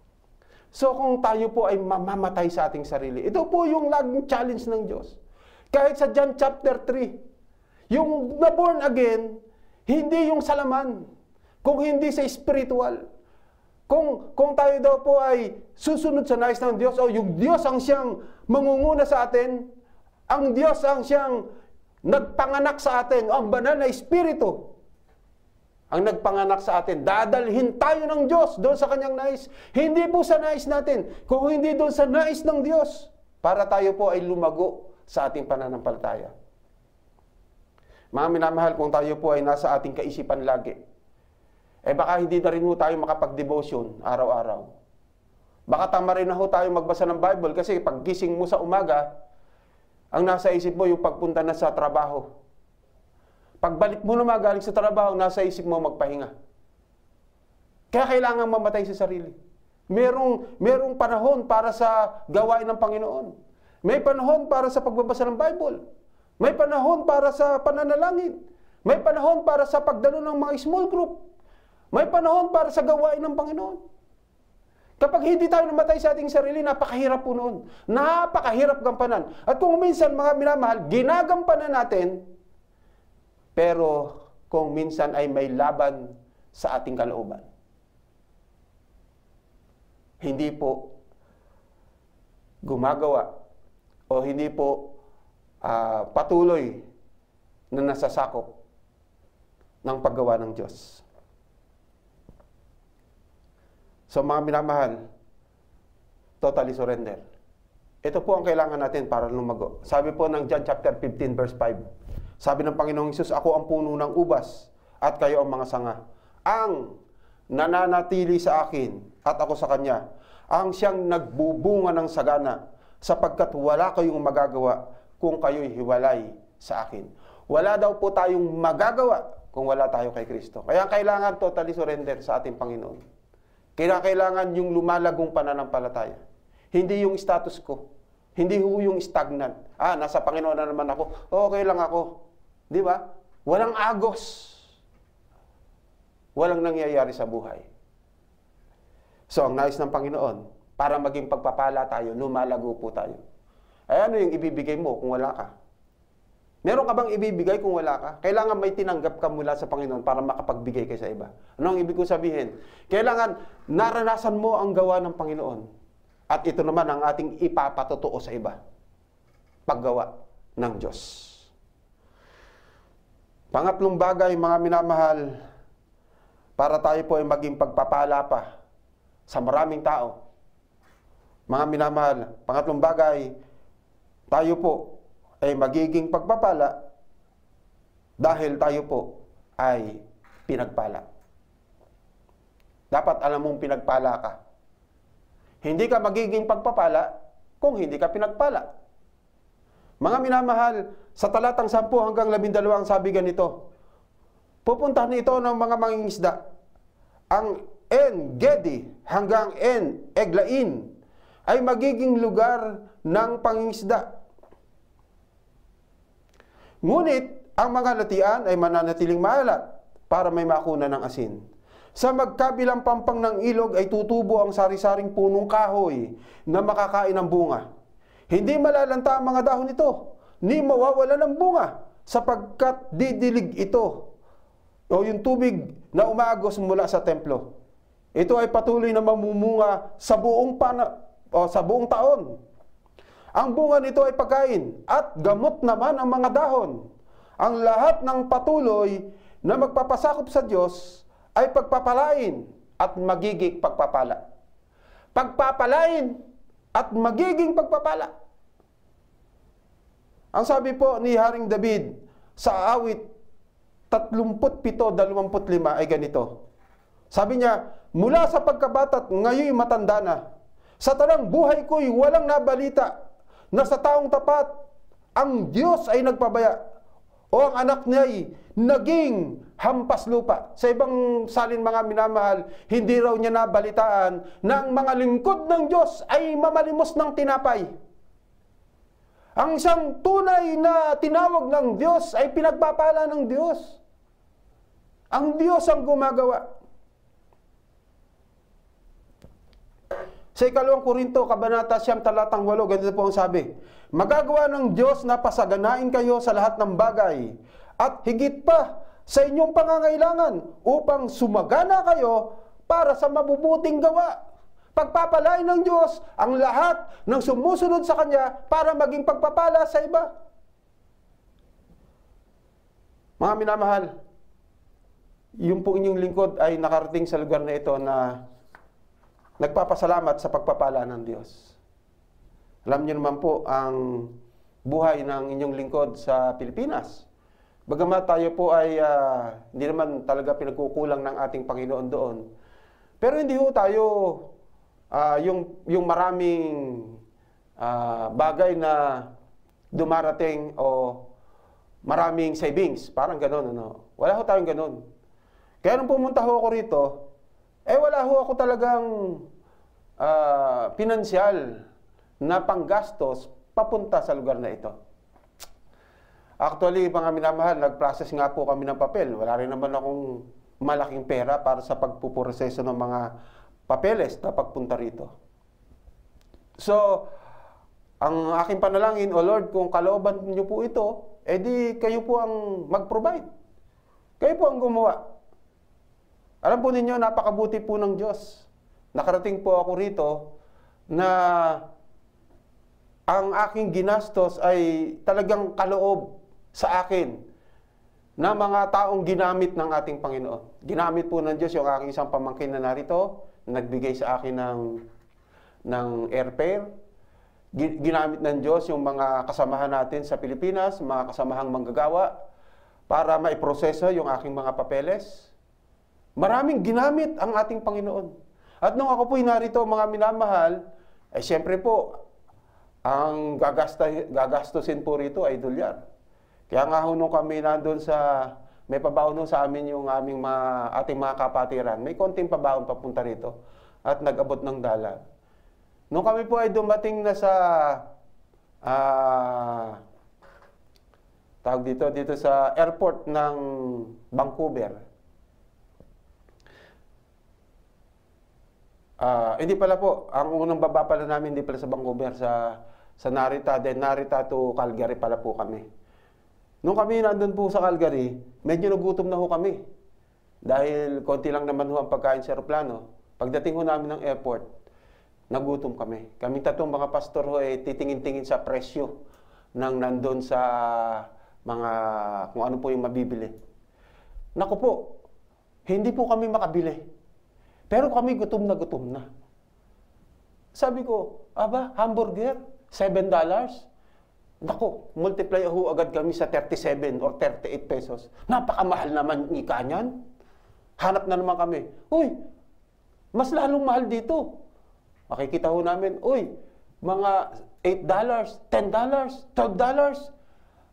So kung tayo po ay mamamatay sa ating sarili, ito po yung laging challenge ng Diyos. Kahit sa John chapter 3, yung na born again, hindi yung salaman, kung hindi sa spiritual. Kung, kung tayo daw po ay susunod sa nais ng Diyos o yung Diyos ang siyang mangunguna sa atin, ang Diyos ang siyang nagpanganak sa atin, o ang banal na Espiritu ang nagpanganak sa atin. Dadalhin tayo ng Diyos doon sa kanyang nais. Hindi po sa nais natin, kung hindi doon sa nais ng Diyos para tayo po ay lumago sa ating pananampalataya. Mga minamahal, kung tayo po ay nasa ating kaisipan lagi, eh baka hindi na rin ho tayo makapag-devotion araw-araw. Baka tama rin na ho tayo magbasa ng Bible kasi pag gising mo sa umaga, ang nasa isip mo yung pagpunta na sa trabaho. Pagbalik mo naman galing sa trabaho, nasa isip mo magpahinga. Kaya kailangan mamatay sa sarili. Merong, merong panahon para sa gawain ng Panginoon. May panahon para sa pagbabasa ng Bible. May panahon para sa pananalangin. May panahon para sa pagdalo ng mga small group. May panahon para sa gawain ng Panginoon. Kapag hindi tayo namatay sa ating sarili, napakahirap po noon. Napakahirap gampanan. At kung minsan, mga minamahal, ginagampanan natin, pero kung minsan ay may laban sa ating kalooban. Hindi po gumagawa o hindi po uh, patuloy na nasasakop ng paggawa ng Diyos. So mga minamahal, totally surrender. Ito po ang kailangan natin para lumago. Sabi po ng John chapter 15 verse 5. Sabi ng Panginoong Isus, ako ang puno ng ubas at kayo ang mga sanga. Ang nananatili sa akin at ako sa kanya, ang siyang nagbubunga ng sagana sapagkat wala kayong magagawa kung kayo'y hiwalay sa akin. Wala daw po tayong magagawa kung wala tayo kay Kristo. Kaya kailangan totally surrender sa ating Panginoon. kailangan yung lumalagong pananampalataya. Hindi yung status ko. Hindi ho yung stagnant. Ah, nasa Panginoon na naman ako. Okay lang ako. Di ba? Walang agos. Walang nangyayari sa buhay. So, ang nais ng Panginoon, para maging pagpapala tayo, lumalago po tayo. Ay ano yung ibibigay mo kung wala ka? Meron ka bang ibibigay kung wala ka? Kailangan may tinanggap ka mula sa Panginoon para makapagbigay kay sa iba. Ano ang ibig ko sabihin? Kailangan naranasan mo ang gawa ng Panginoon. At ito naman ang ating ipapatotoo sa iba. Paggawa ng Diyos. Pangatlong bagay, mga minamahal, para tayo po ay maging pagpapala pa sa maraming tao. Mga minamahal, pangatlong bagay, tayo po ay magiging pagpapala dahil tayo po ay pinagpala. Dapat alam mong pinagpala ka. Hindi ka magiging pagpapala kung hindi ka pinagpala. Mga minamahal, sa talatang 10 hanggang 12 ang sabi ganito, pupuntahan nito ng mga mangingisda. Ang En Gedi hanggang En Eglain ay magiging lugar ng pangingisda Ngunit, ang mga latian ay mananatiling maalat para may makuna ng asin. Sa magkabilang pampang ng ilog ay tutubo ang sari-saring punong kahoy na makakain ng bunga. Hindi malalanta ang mga dahon nito, ni mawawala ng bunga, sapagkat didilig ito o yung tubig na umaagos mula sa templo. Ito ay patuloy na mamumunga sa buong, pana, o sa buong taon ang bunga nito ay pagkain at gamot naman ang mga dahon. Ang lahat ng patuloy na magpapasakop sa Diyos ay pagpapalain at magiging pagpapala. Pagpapalain at magiging pagpapala. Ang sabi po ni Haring David sa awit 37-25 ay ganito. Sabi niya, mula sa pagkabata't ngayon matanda na. Sa tanang buhay ko'y walang nabalita na sa taong tapat, ang Diyos ay nagpabaya o ang anak niya ay naging hampas lupa. Sa ibang salin mga minamahal, hindi raw niya nabalitaan na ang mga lingkod ng Diyos ay mamalimos ng tinapay. Ang isang tunay na tinawag ng Diyos ay pinagpapala ng Diyos. Ang Diyos ang gumagawa. Sa ikalawang Korinto, Kabanata Siyam, talatang 8, ganito po ang sabi, Magagawa ng Diyos na pasaganain kayo sa lahat ng bagay, at higit pa sa inyong pangangailangan upang sumagana kayo para sa mabubuting gawa. Pagpapalain ng Diyos ang lahat ng sumusunod sa Kanya para maging pagpapala sa iba. Mga minamahal, yung po inyong lingkod ay nakarating sa lugar na ito na nagpapasalamat sa pagpapala ng Diyos. Alam niyo naman po ang buhay ng inyong lingkod sa Pilipinas. Bagamat tayo po ay uh, hindi naman talaga pinagkukulang ng ating Panginoon doon. Pero hindi po tayo uh, yung, yung maraming uh, bagay na dumarating o maraming savings. Parang ganun, ano. Wala ho tayong ganun. Kaya nung pumunta ho ako rito, eh wala ho ako talagang uh, pinansyal na panggastos papunta sa lugar na ito. Actually, mga minamahal, nag-process nga po kami ng papel. Wala rin naman akong malaking pera para sa pagpuproseso ng mga papeles na pagpunta rito. So, ang aking panalangin, O Lord, kung kalooban niyo po ito, edi eh kayo po ang mag-provide. Kayo po ang gumawa. Alam po ninyo, napakabuti po ng Diyos. Nakarating po ako rito na ang aking ginastos ay talagang kaloob sa akin na mga taong ginamit ng ating Panginoon. Ginamit po ng Diyos yung aking isang pamangkin na narito, nagbigay sa akin ng, ng airfare. Ginamit ng Diyos yung mga kasamahan natin sa Pilipinas, mga kasamahang manggagawa, para maiproseso yung aking mga papeles. Maraming ginamit ang ating Panginoon. At nung ako po'y narito, mga minamahal, eh siyempre po, ang gagasta, gagastusin po rito ay dolyar. Kaya nga ho nung kami nandun sa, may pabaon sa amin yung aming mga, ating mga kapatiran. May konting pabaon papunta rito at nag-abot ng dalan. Nung kami po ay dumating na sa, ah, uh, tawag dito, dito sa airport ng Vancouver, Ah, hindi pala po. Ang unang baba pala namin hindi pala sa Vancouver sa sa Narita, then Narita to Calgary pala po kami. Nung kami nandun po sa Calgary, medyo nagutom na ho kami. Dahil konti lang naman ho ang pagkain sa aeroplano. Pagdating ho namin ng airport, nagutom kami. Kami tatong mga pastor ho eh, titingin-tingin sa presyo ng nandun sa mga kung ano po yung mabibili. Naku po, hindi po kami makabili. Pero kami gutom na gutom na. Sabi ko, aba, hamburger, $7. Nako, multiply ho agad kami sa 37 or 38 pesos. Napakamahal naman ng ika niyan. Hanap na naman kami. Uy, mas lalong mahal dito. Makikita ho namin, uy, mga $8, $10, $12.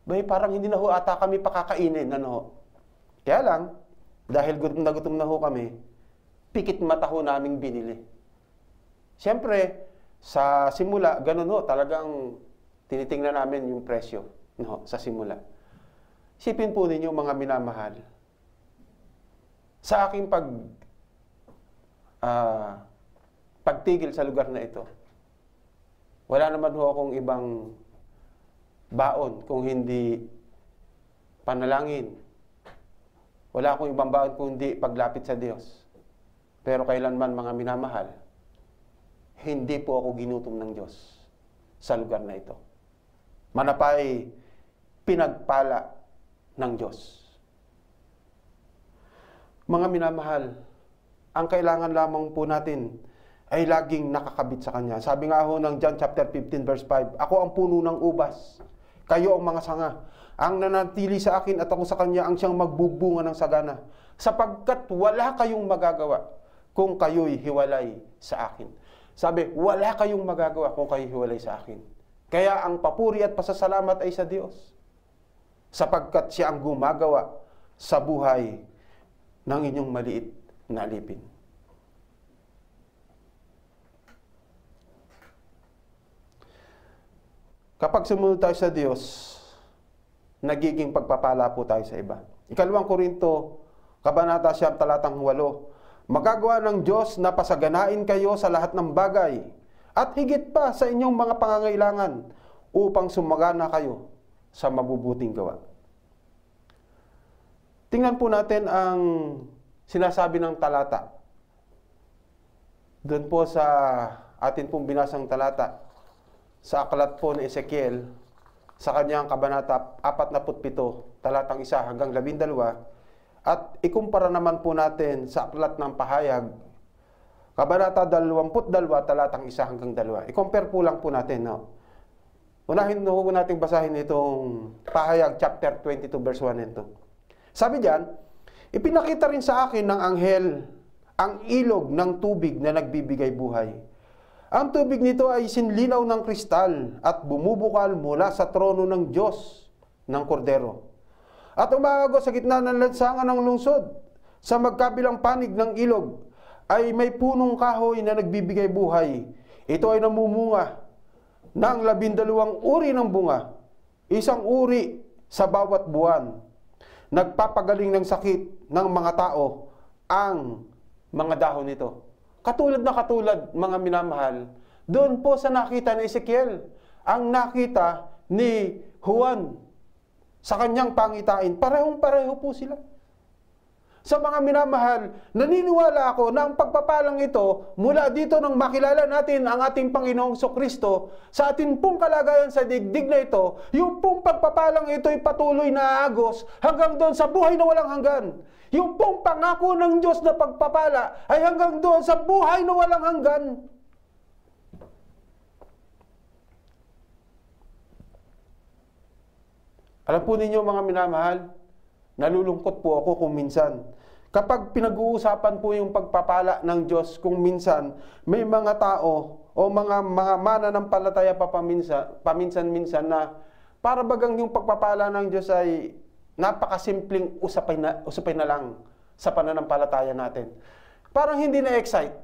Bay, parang hindi na ho ata kami pakakainin. Ano? Kaya lang, dahil gutom na gutom na ho kami, pikit mata ho naming binili. Siyempre, sa simula, ganun ho, talagang tinitingnan namin yung presyo no, sa simula. Sipin po ninyo mga minamahal. Sa aking pag uh, pagtigil sa lugar na ito, wala naman ho akong ibang baon kung hindi panalangin. Wala akong ibang baon kung hindi paglapit sa Diyos. Pero kailanman mga minamahal, hindi po ako ginutom ng Diyos sa lugar na ito. Manapay, pinagpala ng Diyos. Mga minamahal, ang kailangan lamang po natin ay laging nakakabit sa Kanya. Sabi nga ho ng John chapter 15 verse 5, Ako ang puno ng ubas, kayo ang mga sanga. Ang nanatili sa akin at ako sa Kanya ang siyang magbubunga ng sagana. Sapagkat wala kayong magagawa kung kayo'y hiwalay sa akin. Sabi, wala kayong magagawa kung kayo'y hiwalay sa akin. Kaya ang papuri at pasasalamat ay sa Diyos. Sapagkat siya ang gumagawa sa buhay ng inyong maliit na alipin. Kapag sumunod tayo sa Diyos, nagiging pagpapala po tayo sa iba. Ikalawang Korinto, Kabanata siya, talatang 8, magagawa ng Diyos na pasaganain kayo sa lahat ng bagay at higit pa sa inyong mga pangangailangan upang sumagana kayo sa mabubuting gawa. Tingnan po natin ang sinasabi ng talata. Doon po sa atin pong binasang talata sa aklat po ni Ezekiel sa kanyang kabanata 47, talatang 1 hanggang 12, at ikumpara naman po natin sa aklat ng pahayag, Kabanata 22, talatang 1 hanggang 2. I-compare po lang po natin. No? Unahin po natin basahin itong pahayag chapter 22 verse 1 and 2. Sabi diyan, ipinakita rin sa akin ng anghel ang ilog ng tubig na nagbibigay buhay. Ang tubig nito ay sinlinaw ng kristal at bumubukal mula sa trono ng Diyos ng kordero at umago sa gitna ng lansangan ng lungsod. Sa magkabilang panig ng ilog ay may punong kahoy na nagbibigay buhay. Ito ay namumunga ng labindalawang uri ng bunga, isang uri sa bawat buwan. Nagpapagaling ng sakit ng mga tao ang mga dahon nito. Katulad na katulad, mga minamahal, doon po sa nakita ni Ezekiel, ang nakita ni Juan sa kanyang pangitain. Parehong-pareho po sila. Sa mga minamahal, naniniwala ako na ang pagpapalang ito mula dito nang makilala natin ang ating Panginoong Kristo sa ating pong kalagayan sa digdig na ito, yung pong pagpapalang ito ay patuloy na agos hanggang doon sa buhay na walang hanggan. Yung pong pangako ng Diyos na pagpapala ay hanggang doon sa buhay na walang hanggan. Alam po ninyo mga minamahal, nalulungkot po ako kung minsan. Kapag pinag-uusapan po yung pagpapala ng Diyos, kung minsan may mga tao o mga, mga mananampalataya pa paminsan, paminsan-minsan na para bagang yung pagpapala ng Diyos ay napakasimpleng usapin na, usapin na lang sa pananampalataya natin. Parang hindi na-excite.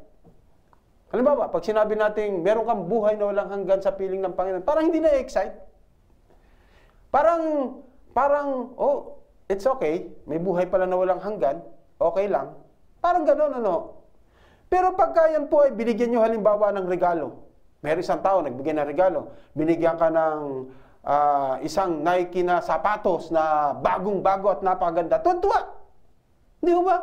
Halimbawa, pag sinabi natin, meron kang buhay na walang hanggan sa piling ng Panginoon, parang hindi na-excite. Parang, parang, oh, it's okay. May buhay pala na walang hanggan. Okay lang. Parang ganun, ano. Pero pagka yan po ay binigyan nyo halimbawa ng regalo. Meron isang tao, nagbigay ng regalo. Binigyan ka ng uh, isang Nike na sapatos na bagong-bago at napaganda. Tuntua! Hindi ba?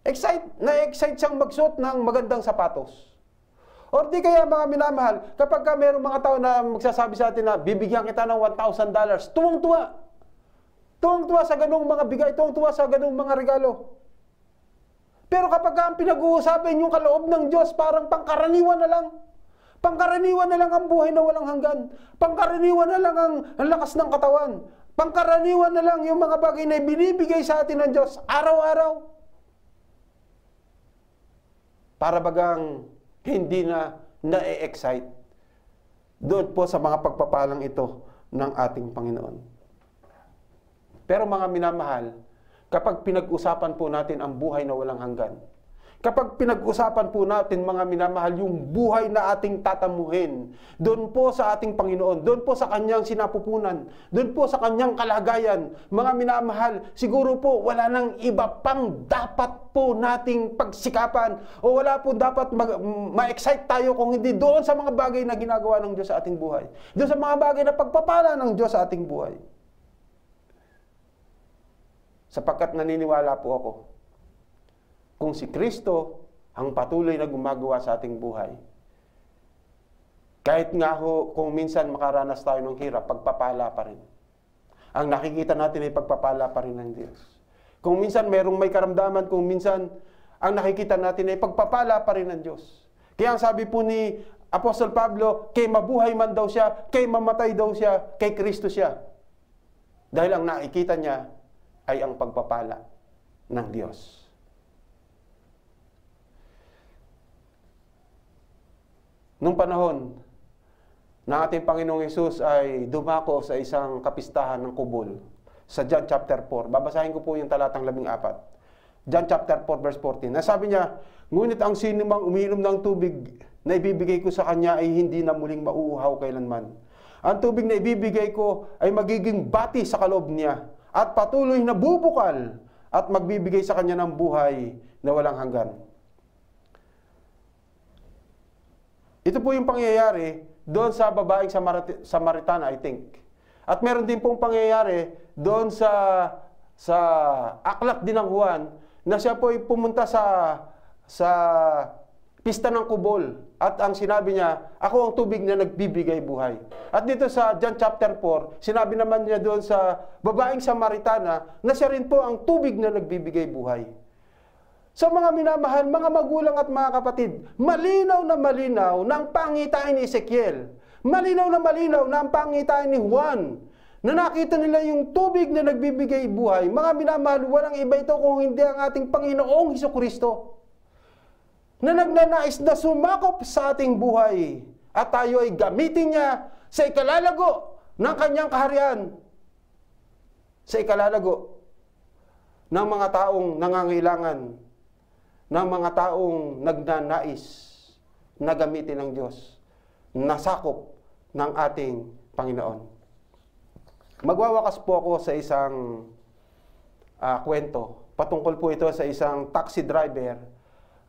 Excite, na-excite siyang magsuot ng magandang sapatos. Or di kaya mga minamahal, kapag ka merong mga tao na magsasabi sa atin na bibigyan kita ng $1,000, tuwang-tuwa. Tuwang-tuwa sa ganung mga bigay, tuwang-tuwa sa ganung mga regalo. Pero kapag ka ang pinag-uusapin yung kaloob ng Diyos, parang pangkaraniwan na lang. Pangkaraniwan na lang ang buhay na walang hanggan. Pangkaraniwan na lang ang, ang lakas ng katawan. Pangkaraniwan na lang yung mga bagay na binibigay sa atin ng Diyos araw-araw. Para bagang hindi na na-excite doon po sa mga pagpapalang ito ng ating Panginoon. Pero mga minamahal, kapag pinag-usapan po natin ang buhay na walang hanggan, Kapag pinag-usapan po natin mga minamahal yung buhay na ating tatamuhin, doon po sa ating Panginoon, doon po sa kanyang sinapupunan, doon po sa kanyang kalagayan, mga minamahal, siguro po wala nang iba pang dapat po nating pagsikapan o wala po dapat ma-excite tayo kung hindi doon sa mga bagay na ginagawa ng Diyos sa ating buhay. Doon sa mga bagay na pagpapala ng Diyos sa ating buhay. Sapagkat naniniwala po ako kung si Kristo ang patuloy na gumagawa sa ating buhay. Kahit nga ho, kung minsan makaranas tayo ng hirap, pagpapala pa rin. Ang nakikita natin ay pagpapala pa rin ng Diyos. Kung minsan merong may karamdaman, kung minsan ang nakikita natin ay pagpapala pa rin ng Diyos. Kaya ang sabi po ni Apostol Pablo, kay mabuhay man daw siya, kay mamatay daw siya, kay Kristo siya. Dahil ang nakikita niya ay ang pagpapala ng Diyos. Nung panahon na ating Panginoong Yesus ay dumako sa isang kapistahan ng kubol sa John chapter 4. Babasahin ko po yung talatang 14. John chapter 4 verse 14. Nasabi niya, Ngunit ang sino mang umiinom ng tubig na ibibigay ko sa kanya ay hindi na muling mauuhaw kailanman. Ang tubig na ibibigay ko ay magiging bati sa kalob niya at patuloy na bubukal at magbibigay sa kanya ng buhay na walang hanggan. Ito po yung pangyayari doon sa babaeng Samarit Samaritana, I think. At meron din pong pangyayari doon sa sa aklat din ng Juan na siya po ay pumunta sa sa pista ng kubol at ang sinabi niya, ako ang tubig na nagbibigay buhay. At dito sa John chapter 4, sinabi naman niya doon sa babaeng Samaritana na siya rin po ang tubig na nagbibigay buhay. Sa mga minamahal, mga magulang at mga kapatid, malinaw na malinaw na pangitain ni Ezekiel. Malinaw na malinaw na pangitain ni Juan. Na nakita nila yung tubig na nagbibigay buhay. Mga minamahal, walang iba ito kung hindi ang ating Panginoong Heso Kristo. Na nagnanais na sumakop sa ating buhay at tayo ay gamitin niya sa ikalalago ng kanyang kaharian. Sa ikalalago ng mga taong nangangailangan na mga taong nagnanais na gamitin ng Diyos, na sakop ng ating Panginoon. Magwawakas po ako sa isang uh, kwento. Patungkol po ito sa isang taxi driver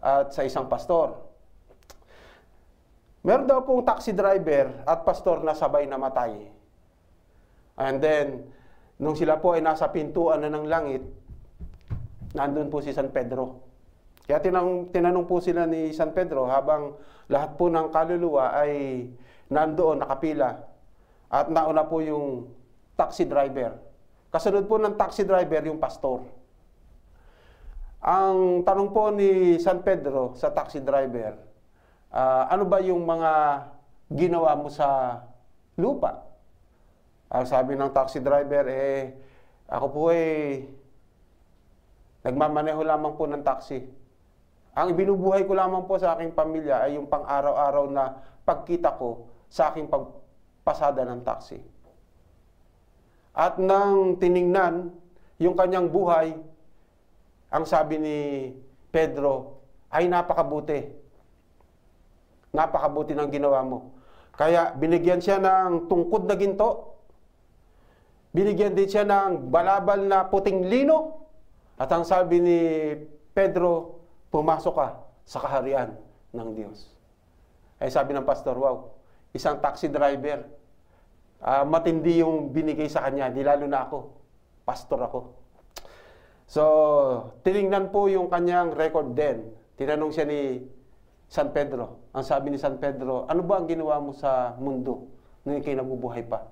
at sa isang pastor. Meron daw pong taxi driver at pastor na sabay namatay. And then, nung sila po ay nasa pintuan na ng langit, nandun po si San Pedro. Kaya tinanong, tinanong po sila ni San Pedro habang lahat po ng kaluluwa ay nandoon nakapila at nauna po yung taxi driver. Kasunod po ng taxi driver yung pastor. Ang tanong po ni San Pedro sa taxi driver, uh, ano ba yung mga ginawa mo sa lupa? Ang sabi ng taxi driver, eh, ako po ay eh, nagmamaneho lamang po ng taxi. Ang binubuhay ko lamang po sa aking pamilya ay yung pang-araw-araw na pagkita ko sa aking pagpasada ng taxi. At nang tiningnan yung kanyang buhay, ang sabi ni Pedro, ay napakabuti. Napakabuti ng ginawa mo. Kaya binigyan siya ng tungkod na ginto. Binigyan din siya ng balabal na puting lino. At ang sabi ni Pedro, Pumasok ka sa kaharian ng Diyos. Ay eh, sabi ng Pastor Wow, isang taxi driver, uh, matindi yung binigay sa kanya, di lalo na ako, pastor ako. So, tiningnan po yung kanyang record din. Tinanong siya ni San Pedro. Ang sabi ni San Pedro, ano ba ang ginawa mo sa mundo nung ikay nabubuhay pa?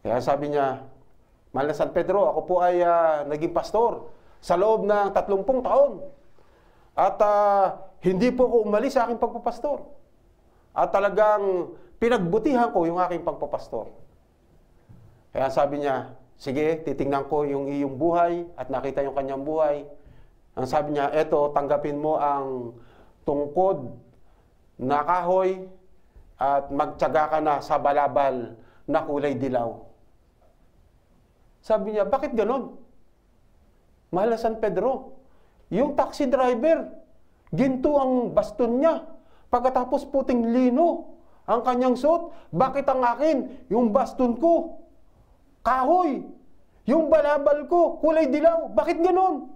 Kaya sabi niya, Mahal na San Pedro, ako po ay uh, naging pastor sa loob ng 30 taon. At uh, hindi po ako umalis sa aking pagpapastor. At talagang pinagbutihan ko yung aking pagpapastor. Kaya sabi niya, sige, titingnan ko yung iyong buhay at nakita yung kanyang buhay. Ang sabi niya, eto, tanggapin mo ang tungkod na kahoy at magtsaga ka na sa balabal na kulay dilaw. Sabi niya, bakit ganon? Mahal na San Pedro. Yung taxi driver, ginto ang baston niya. Pagkatapos puting lino ang kanyang suit, Bakit ang akin? Yung baston ko, kahoy. Yung balabal ko, kulay dilaw. Bakit ganon?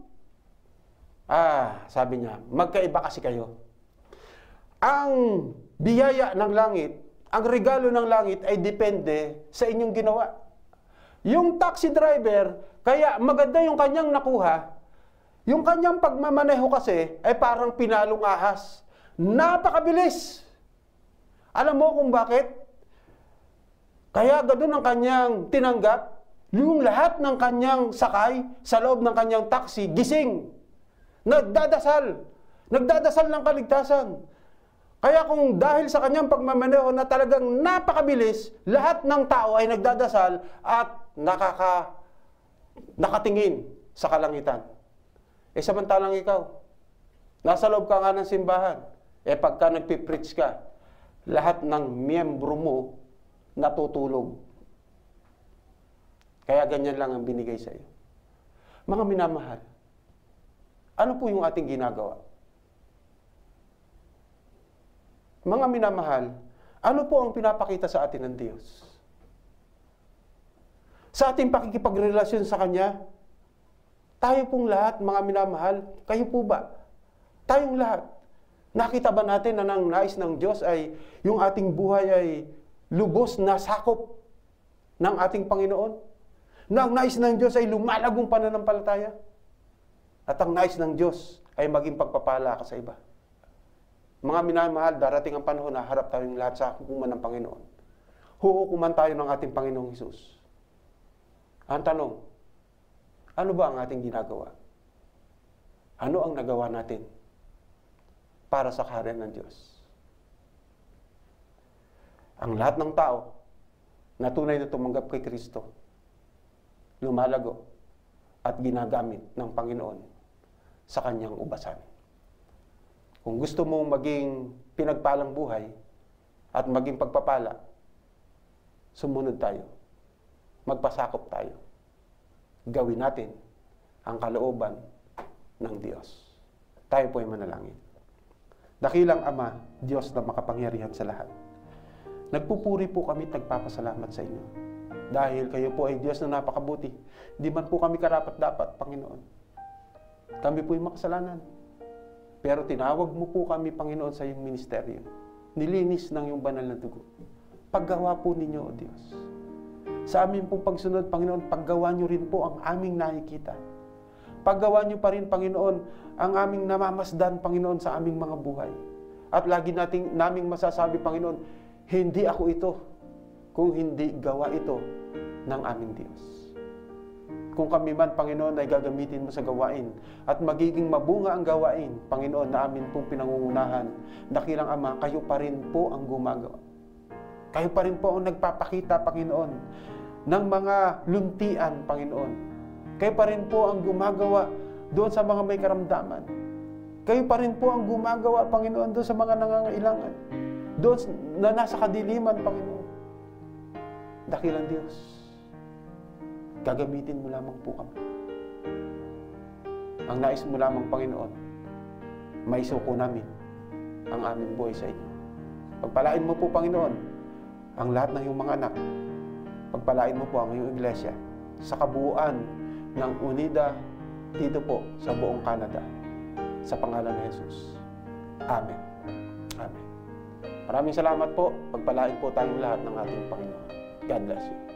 Ah, sabi niya, magkaiba kasi kayo. Ang biyaya ng langit, ang regalo ng langit ay depende sa inyong ginawa. Yung taxi driver, kaya maganda yung kanyang nakuha, yung kanyang pagmamaneho kasi ay parang pinalong ahas. Napakabilis! Alam mo kung bakit? Kaya ganoon ang kanyang tinanggap, yung lahat ng kanyang sakay sa loob ng kanyang taxi, gising. Nagdadasal. Nagdadasal ng kaligtasan. Kaya kung dahil sa kanyang pagmamaneho na talagang napakabilis, lahat ng tao ay nagdadasal at nakaka, nakatingin sa kalangitan. Eh samantalang ikaw, nasa loob ka nga ng simbahan, eh pagka nagpipreach ka, lahat ng miyembro mo natutulog. Kaya ganyan lang ang binigay sa iyo. Mga minamahal, ano po yung ating ginagawa? Mga minamahal, ano po ang pinapakita sa atin ng Diyos? Sa ating pakikipagrelasyon sa Kanya, tayo pong lahat, mga minamahal, kayo po ba? Tayong lahat. Nakita ba natin na nang nais ng Diyos ay yung ating buhay ay lubos na sakop ng ating Panginoon? Nang nais ng Diyos ay lumalagong pananampalataya? At ang nais ng Diyos ay maging pagpapala ka sa iba. Mga minamahal, darating ang panahon na harap tayong lahat sa hukuman ng Panginoon. Huhukuman tayo ng ating Panginoong Hesus. Ang tanong, ano ba ang ating ginagawa? Ano ang nagawa natin para sa kaharian ng Diyos? Ang lahat ng tao na tunay na tumanggap kay Kristo, lumalago at ginagamit ng Panginoon sa kanyang ubasan. Kung gusto mong maging pinagpalang buhay at maging pagpapala, sumunod tayo. Magpasakop tayo gawin natin ang kalooban ng Diyos. Tayo po ay manalangin. Dakilang Ama, Diyos na makapangyarihan sa lahat. Nagpupuri po kami at nagpapasalamat sa inyo. Dahil kayo po ay Diyos na napakabuti. Hindi man po kami karapat-dapat, Panginoon. Kami po ay makasalanan. Pero tinawag mo po kami, Panginoon, sa iyong ministeryo. Nilinis ng iyong banal na dugo. Paggawa po ninyo, O Diyos sa amin pong pagsunod, Panginoon, paggawa niyo rin po ang aming nakikita. Paggawa niyo pa rin, Panginoon, ang aming namamasdan, Panginoon, sa aming mga buhay. At lagi nating, naming masasabi, Panginoon, hindi ako ito kung hindi gawa ito ng aming Diyos. Kung kami man, Panginoon, ay gagamitin mo sa gawain at magiging mabunga ang gawain, Panginoon, na amin pong pinangungunahan, dakilang Ama, kayo pa rin po ang gumagawa. Kayo pa rin po ang nagpapakita, Panginoon, ng mga luntian, Panginoon. Kayo pa rin po ang gumagawa doon sa mga may karamdaman. Kayo pa rin po ang gumagawa, Panginoon, doon sa mga nangangailangan. Doon na nasa kadiliman, Panginoon. Dakilang Diyos, gagamitin mo lamang po kami. Ang nais mo lamang, Panginoon, may suko namin ang aming buhay sa inyo. Pagpalain mo po, Panginoon, ang lahat ng iyong mga anak pagpalain mo po ang iyong iglesia sa kabuuan ng Unida dito po sa buong Canada. Sa pangalan ni Jesus. Amen. Amen. Maraming salamat po. Pagpalain po tayong lahat ng ating Panginoon. God bless you.